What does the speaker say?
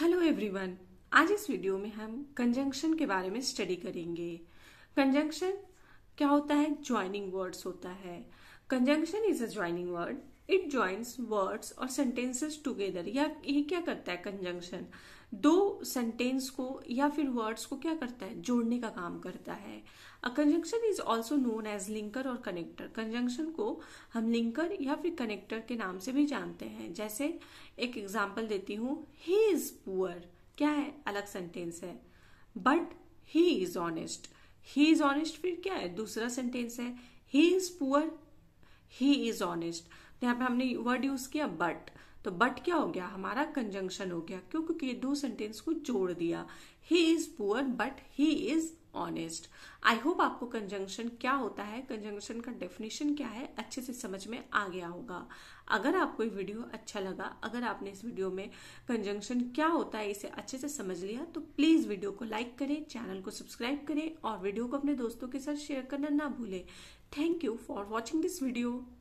hello everyone आज इस video में हम कंजंक्शन के बारे में स्टडी करेंगे कंजंक्शन क्या होता है ज्वाइनिंग वर्ड्स होता है conjunction is a joining word it joins words और सेंटेंसेस टुगेदर या ये क्या करता है कंजंक्शन दो सेंटेंस को या फिर वर्ड्स को क्या करता है जोड़ने का काम करता है a conjunction is also known as linker और कनेक्टर कंजंक्शन को हम लिंकर या फिर कनेक्टर के नाम से भी जानते हैं जैसे एक एग्जाम्पल देती हूँ ही इज सेंटेंस है but he is honest he is honest फिर क्या है दूसरा सेंटेंस है he is poor he is honest यहाँ पे हमने वर्ड यूज किया बट तो बट क्या हो गया हमारा कंजंक्शन हो गया क्यों क्योंकि ये दो सेंटेंस को जोड़ दिया he is poor but he is honest I hope आपको कंजंक्शन क्या होता है कंजंक्शन का डेफिनेशन क्या है अच्छे से समझ में आ गया होगा अगर आपको ये वीडियो अच्छा लगा अगर आपने इस वीडियो में कंजंक्शन क्या होता है इसे अच्छे से समझ लिया तो प्लीज़ वीडियो को लाइक करें चैनल को सब्सक्राइब करें और वीडियो को अपने दोस्तों के साथ शेयर करना ना भूलें thank you for watching this video